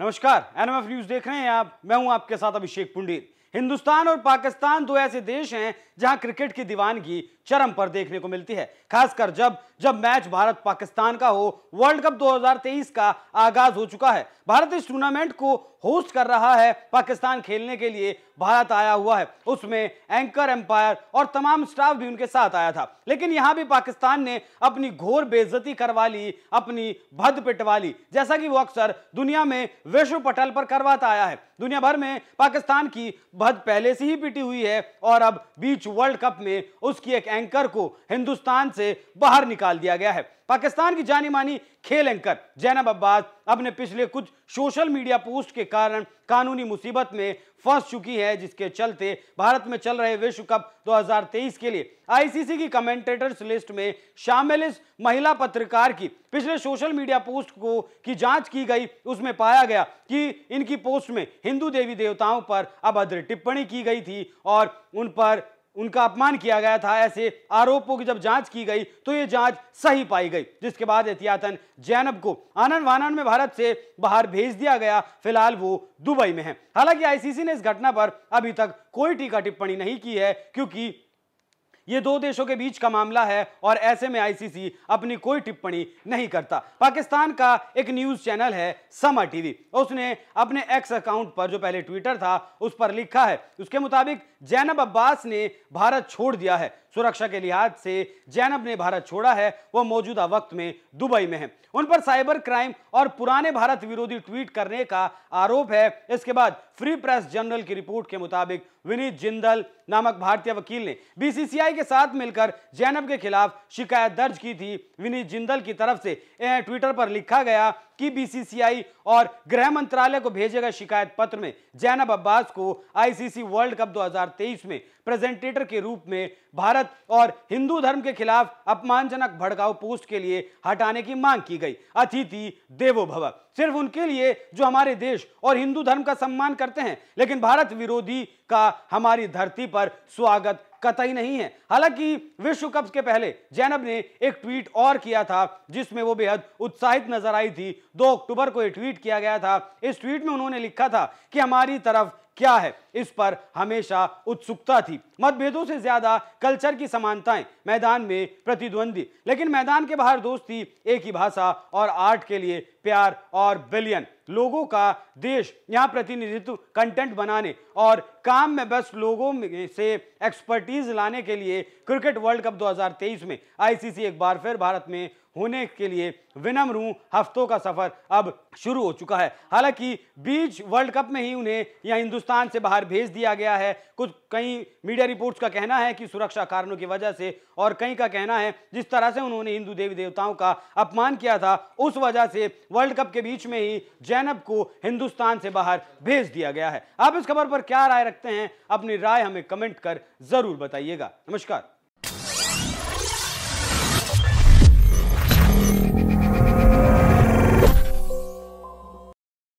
नमस्कार NMF news देख रहे हैं आप मैं हूं आपके साथ अभिषेक पुंडीर हिंदुस्तान और पाकिस्तान दो ऐसे देश हैं जहां क्रिकेट की दीवानगी चरम पर देखने को मिलती है खासकर जब जब मैच भारत पाकिस्तान का हो वर्ल्ड कप 2023 का आगाज हो चुका है भारत इस टूर्नामेंट को होस्ट कर रहा है पाकिस्तान खेलने के लिए भारत आया हुआ है उसमें एंकर एम्पायर और तमाम स्टाफ भी उनके साथ आया था लेकिन यहां भी पाकिस्तान ने अपनी घोर बेइज्जती करवा ली अपनी भद पिटवा ली जैसा कि वो अक्सर दुनिया में विश्व पटल पर करवाता आया है दुनिया भर में पाकिस्तान की भद पहले से ही पिटी हुई है और अब बीच वर्ल्ड कप में उसकी एक एंकर को हिंदुस्तान से बाहर निकाल दिया गया है पाकिस्तान की जानी मानी खेल एंकर जैनब अब्बास अपने पिछले कुछ सोशल मीडिया पोस्ट के कारण कानूनी मुसीबत में फंस चुकी है जिसके चलते भारत में चल रहे विश्व कप 2023 के लिए आईसीसी की कमेंटेटर्स लिस्ट में शामिल इस महिला पत्रकार की पिछले सोशल मीडिया पोस्ट को की जांच की गई उसमें पाया गया कि इनकी पोस्ट में हिंदू देवी देवताओं पर अभद्र टिप्पणी की गई थी और उन पर उनका अपमान किया गया था ऐसे आरोपों की जब जांच की गई तो ये जांच सही पाई गई जिसके बाद एहतियातन जैनब को आनंद वानन में भारत से बाहर भेज दिया गया फिलहाल वो दुबई में है हालांकि आईसीसी ने इस घटना पर अभी तक कोई टीका टिप्पणी नहीं की है क्योंकि ये दो देशों के बीच का मामला है और ऐसे में आईसीसी अपनी कोई टिप्पणी नहीं करता पाकिस्तान का एक न्यूज चैनल है समा टीवी उसने अपने एक्स अकाउंट पर जो पहले ट्विटर था उस पर लिखा है उसके मुताबिक जैनब अब्बास ने भारत छोड़ दिया है सुरक्षा के लिहाज से जैनब ने भारत छोड़ा है वो मौजूदा वक्त में दुबई में है उन पर साइबर क्राइम और पुराने भारत विरोधी ट्वीट करने का आरोप है इसके बाद फ्री प्रेस जनरल की रिपोर्ट के मुताबिक विनीत जिंदल नामक भारतीय वकील ने बीसीसीआई के साथ मिलकर जैनब के खिलाफ शिकायत दर्ज की थी विनीत जिंदल की तरफ से ट्विटर पर लिखा गया कि बीसीसीआई और गृह मंत्रालय को भेजे गए शिकायत पत्र में जैनब अब्बास को आईसीसी वर्ल्ड कप 2023 में प्रेजेंटेटर के रूप में भारत तक और हिंदू धर्म के खिलाफ अपमानजनक भड़काऊ पोस्ट के लिए हटाने की मांग की गई अतिथि देवो भवक सिर्फ उनके लिए जो हमारे देश और हिंदू धर्म का सम्मान करते हैं लेकिन भारत विरोधी का हमारी धरती पर स्वागत कतई नहीं है हालांकि विश्व कप के पहले जैनब ने एक ट्वीट और किया था जिसमें वो बेहद उत्साहित नजर आई थी 2 अक्टूबर को यह ट्वीट किया गया था इस ट्वीट में उन्होंने लिखा था कि हमारी तरफ क्या है इस पर हमेशा उत्सुकता थी मतभेदों से ज्यादा कल्चर की समानताएं मैदान में प्रतिद्वंदी लेकिन मैदान के बाहर दोस्ती एक ही भाषा और आर्ट के लिए प्यार और और बिलियन लोगों का देश यहाँ प्रतिनिधित्व कंटेंट बनाने और काम में बस लोगों में से एक्सपर्टीज लाने के लिए क्रिकेट वर्ल्ड कप 2023 में आईसीसी एक बार फिर भारत में होने के लिए विनम्र हूँ हफ्तों का सफर अब शुरू हो चुका है हालांकि बीच वर्ल्ड कप में ही उन्हें यहाँ हिंदुस्तान से बाहर भेज दिया गया है कुछ कई मीडिया रिपोर्ट्स का कहना है कि सुरक्षा कारणों की वजह से और कई का कहना है जिस तरह से उन्होंने हिंदू देवी देवताओं का अपमान किया था उस वजह से वर्ल्ड कप के बीच में ही जैनब को हिंदुस्तान से बाहर भेज दिया गया है आप इस खबर पर क्या राय रखते हैं अपनी राय हमें कमेंट कर जरूर बताइएगा नमस्कार